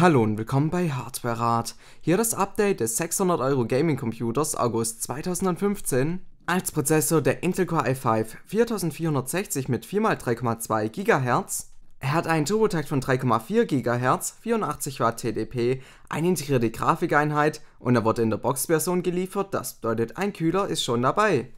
Hallo und willkommen bei Hardware Rat. Hier das Update des 600 Euro Gaming Computers August 2015. Als Prozessor der Intel Core i5 4460 mit 4x3,2 GHz. Er hat einen Turbotakt von 3,4 GHz, 84 Watt TDP, eine integrierte Grafikeinheit und er wurde in der Box-Version geliefert, das bedeutet ein Kühler ist schon dabei.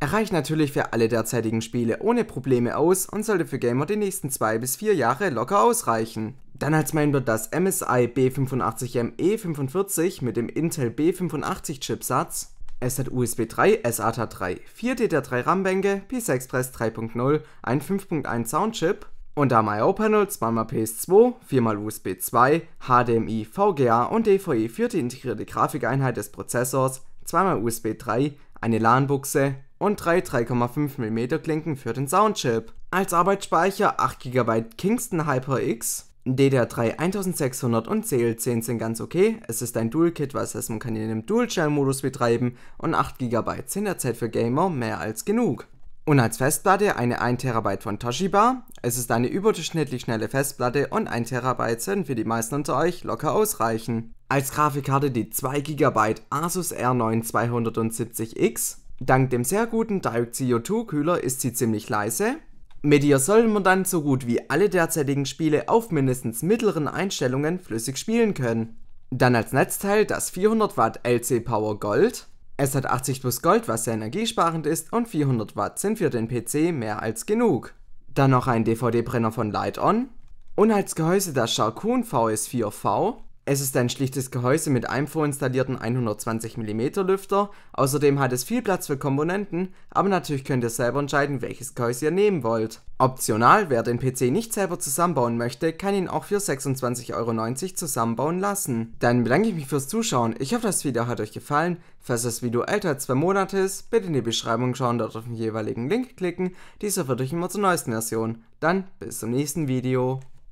Er reicht natürlich für alle derzeitigen Spiele ohne Probleme aus und sollte für Gamer die nächsten 2 bis 4 Jahre locker ausreichen. Dann als Mainboard das MSI B85M E45 mit dem Intel B85 Chipsatz. Es hat USB 3, SATA 3, 4 DDR3 RAM-Bänke, PCI-Express 3.0, ein 5.1 Soundchip und da IO-Panel, 2x PS2, 4x USB 2, HDMI, VGA und DVE für die integrierte Grafikeinheit des Prozessors, 2x USB 3, eine LAN-Buchse und 3 3,5 mm Klinken für den Soundchip. Als Arbeitsspeicher 8 GB Kingston HyperX, DDR3 1600 und CL10 sind ganz okay. Es ist ein Dual-Kit, was heißt, man kann ihn im Dual-Channel-Modus betreiben und 8 GB sind derzeit für Gamer mehr als genug. Und als Festplatte eine 1 TB von Toshiba. Es ist eine überdurchschnittlich schnelle Festplatte und 1 TB sind für die meisten unter euch locker ausreichend. Als Grafikkarte die 2 GB Asus R9 270X. Dank dem sehr guten Direct CO2 Kühler ist sie ziemlich leise, mit ihr soll man dann so gut wie alle derzeitigen Spiele auf mindestens mittleren Einstellungen flüssig spielen können. Dann als Netzteil das 400 Watt LC Power Gold. Es hat 80 plus Gold, was sehr energiesparend ist und 400 Watt sind für den PC mehr als genug. Dann noch ein DVD-Brenner von Light On. Und als Gehäuse das Sharkoon VS4V. Es ist ein schlichtes Gehäuse mit einem vorinstallierten 120mm Lüfter, außerdem hat es viel Platz für Komponenten, aber natürlich könnt ihr selber entscheiden, welches Gehäuse ihr nehmen wollt. Optional, wer den PC nicht selber zusammenbauen möchte, kann ihn auch für 26,90 Euro zusammenbauen lassen. Dann bedanke ich mich fürs Zuschauen, ich hoffe das Video hat euch gefallen, falls das Video älter als zwei Monate ist, bitte in die Beschreibung schauen, dort auf den jeweiligen Link klicken, dieser wird euch immer zur neuesten Version. Dann bis zum nächsten Video.